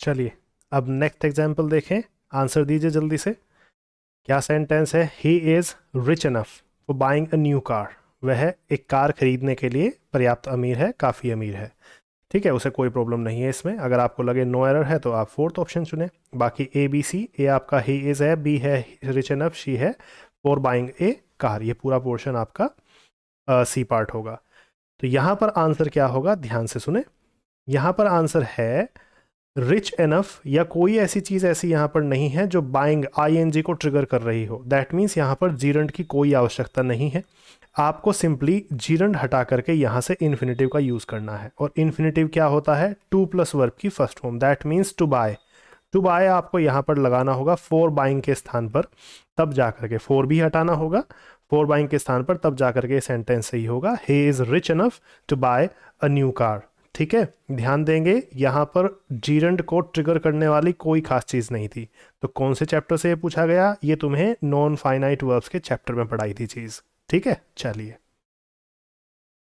चलिए अब next example देखें आंसर दीजिए जल्दी से क्या सेंटेंस है he is rich enough for buying a new car वह एक कार खरीदने के लिए पर्याप्त अमीर है काफ़ी अमीर है ठीक है उसे कोई प्रॉब्लम नहीं है इसमें अगर आपको लगे नो एरर है तो आप फोर्थ ऑप्शन चुने बाकी ए बी सी ए आपका ही इज़ है बी है रिच एनफ शी है फॉर बाइंग ए कार ये पूरा पोर्शन आपका सी सी पार्ट होगा तो यहाँ पर आंसर क्या होगा ध्यान से सुने यहाँ पर आंसर है रिच एनफ या कोई ऐसी चीज़ ऐसी यहाँ पर नहीं है जो बाइंग आई को ट्रिगर कर रही हो दैट मीन्स यहाँ पर जीरंट की कोई आवश्यकता नहीं है आपको सिंपली जीरंड हटा करके यहाँ से इन्फिनेटिव का यूज़ करना है और इन्फिनेटिव क्या होता है टू प्लस वर्ब की first form that means to buy to buy आपको यहाँ पर लगाना होगा फोर बाइंग के स्थान पर तब जा करके फोर भी हटाना होगा फोर बाइंग के स्थान पर तब जा करके सेंटेंस सही होगा he is rich enough to buy a new car ठीक है ध्यान देंगे यहाँ पर जीरंड को ट्रिगर करने वाली कोई खास चीज़ नहीं थी तो कौन से चैप्टर से ये पूछा गया ये तुम्हें नॉन फाइनाइट वर्ब्स के चैप्टर में पढ़ाई थी चीज़ ठीक है चलिए